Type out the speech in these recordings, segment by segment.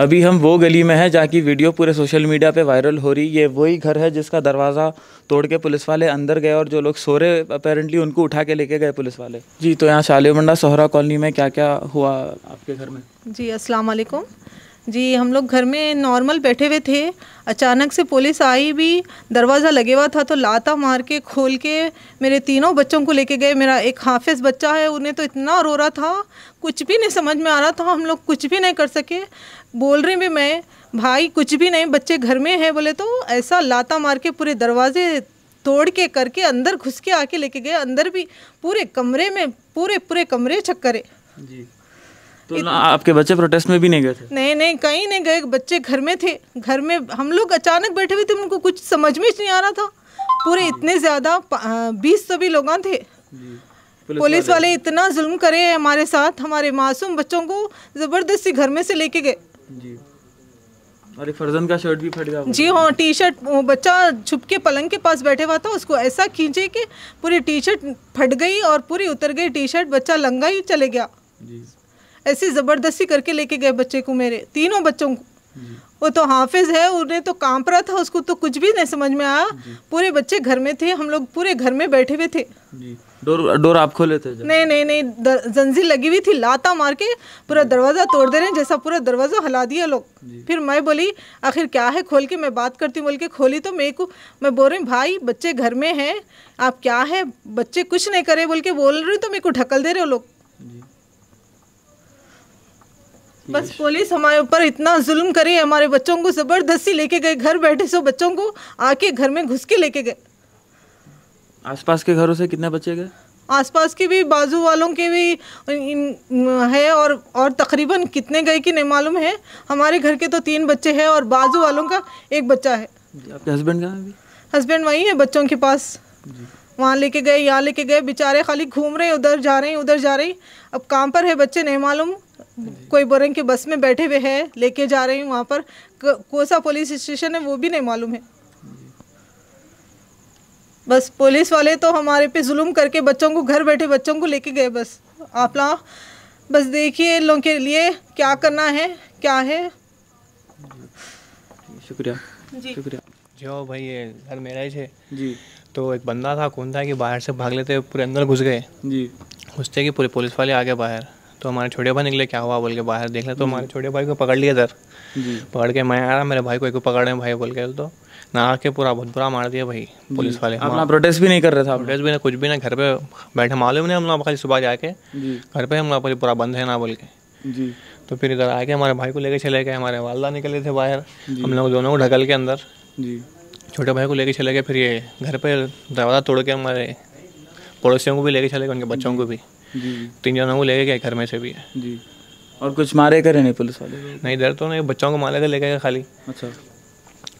अभी हम वो गली में हैं जहाँ की वीडियो पूरे सोशल मीडिया पे वायरल हो रही ये वही घर है जिसका दरवाज़ा तोड़ के पुलिस वाले अंदर गए और जो लोग सो रहे अपेरेंटली उनको उठा के लेके गए पुलिस वाले जी तो यहाँ शालियो सोहरा कॉलोनी में क्या क्या हुआ आपके घर में जी असलकुम जी हम लोग घर में नॉर्मल बैठे हुए थे अचानक से पुलिस आई भी दरवाज़ा लगे हुआ था तो लाता मार के खोल के मेरे तीनों बच्चों को लेके गए मेरा एक हाफिज़ बच्चा है उन्हें तो इतना रो रहा था कुछ भी नहीं समझ में आ रहा था हम लोग कुछ भी नहीं कर सके बोल रहे भी मैं भाई कुछ भी नहीं बच्चे घर में हैं बोले तो ऐसा लाता मार के पूरे दरवाजे तोड़ के करके अंदर घुस के आके लेके गए अंदर भी पूरे कमरे में पूरे पूरे कमरे चक्कर जी तो ना आपके बच्चे प्रोटेस्ट में भी नहीं गए थे नहीं नहीं कहीं नहीं गए बच्चे घर में थे घर में हम लोग अचानक बैठे हुए थे उनको कुछ समझ में नहीं आ रहा था पूरे इतने ज़्यादा बीस सभी लोग थे पुलिस वाले इतना जुल्म करे हमारे साथ हमारे मासूम बच्चों को ज़बरदस्ती घर में से लेके गए जी फर्जन का शर्ट भी फट गया जी हाँ टी शर्ट बच्चा छुप के पलंग के पास बैठे हुआ था उसको ऐसा खींचे कि पूरी टी शर्ट फट गई और पूरी उतर गई टी शर्ट बच्चा लंगा ही चले गया जी ऐसे ज़बरदस्ती करके लेके गए बच्चे को मेरे तीनों बच्चों को वो तो हाफिज है उन्हें तो काम पर था उसको तो कुछ भी नहीं समझ में आया पूरे बच्चे घर में थे हम लोग पूरे घर में बैठे हुए थे डोर डोर आप खोले थे नहीं नहीं नहीं जंजीर लगी हुई थी लाता मार के पूरा दरवाज़ा तोड़ दे रहे जैसा पूरा दरवाज़ा हिला दिया लोग फिर मैं बोली आखिर क्या है खोल के मैं बात करती हूँ बोल के खोली तो मेरे को मैं बोल रही हूँ भाई बच्चे घर में हैं आप क्या है बच्चे कुछ नहीं करे बोल के बोल रही तो मेरे को ढकल दे रहे हो लोग बस पुलिस हमारे ऊपर इतना जुल्म करे हमारे बच्चों को जबरदस्ती लेके गए घर बैठे सो बच्चों को आके घर में घुस के लेके गए आसपास के घरों से कितने बच्चे गए आसपास के भी बाजू वालों के भी है और और तकरीबन कितने गए कि नहीं मालूम है हमारे घर के तो तीन बच्चे हैं और बाजू वालों का एक बच्चा है आपके हस्बैंड कहाँ है हस्बैंड वहीं है बच्चों के पास वहाँ लेके गए यहाँ लेके गए बेचारे खाली घूम रहे उधर जा रहे उधर जा रहे अब काम पर है बच्चे नहीं मालूम कोई बोरेंग के बस में बैठे हुए हैं लेके जा रही हूँ वहाँ पर कोसा पुलिस स्टेशन है वो भी नहीं मालूम है बस पुलिस वाले तो हमारे पे जुल्म करके बच्चों को घर बैठे बच्चों को लेके गए बस आप ला बस देखिए इन लोगों के लिए क्या करना है क्या है शुक्रिया शुक्रिया जो भाई ये घर मेरा ही थे जी तो एक बंदा था कौन था कि बाहर से भाग लेते पूरे अंदर घुस गए जी घुसते कि पूरे पुलिस वाले आ गए बाहर तो हमारे छोटे भाई निकले क्या हुआ बोल के बाहर देख ले तो हम्म। हमारे छोटे भाई को पकड़ लिया इधर पकड़ के मैं आ रहा मेरे भाई को एक पकड़े भाई बोल के तो ना के पूरा बहुत बुरा मार दिया भाई पुलिस वाले अपना हाँ। प्रोटेस्ट भी नहीं कर रहे था प्रोटेस्ट भी ना कुछ भी ना घर पे बैठे मालूम नहीं हम लोग खाली सुबह जाके घर पे हम लोग पूरा बंद है ना बोल के जी तो फिर इधर आके हमारे भाई को लेके चले गए हमारे वालदा निकले थे बाहर हम लोग दोनों को ढकल के अंदर जी छोटे भाई को लेके चले गए फिर ये घर पे दरवाज़ा तोड़ के हमारे पड़ोसियों को भी लेके चले गए उनके बच्चों को भी तीन जनों को लेके गए घर में से भी जी और कुछ मारे करे नहीं पुलिस वाले नहीं इधर तो नहीं बच्चों को मार लेकर लेके गए खाली अच्छा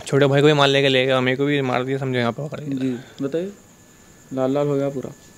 छोटे भाई को भी मार लेके ले गए हमें को भी मार दिया समझो यहाँ पर जी बताइए लाल लाल हो गया पूरा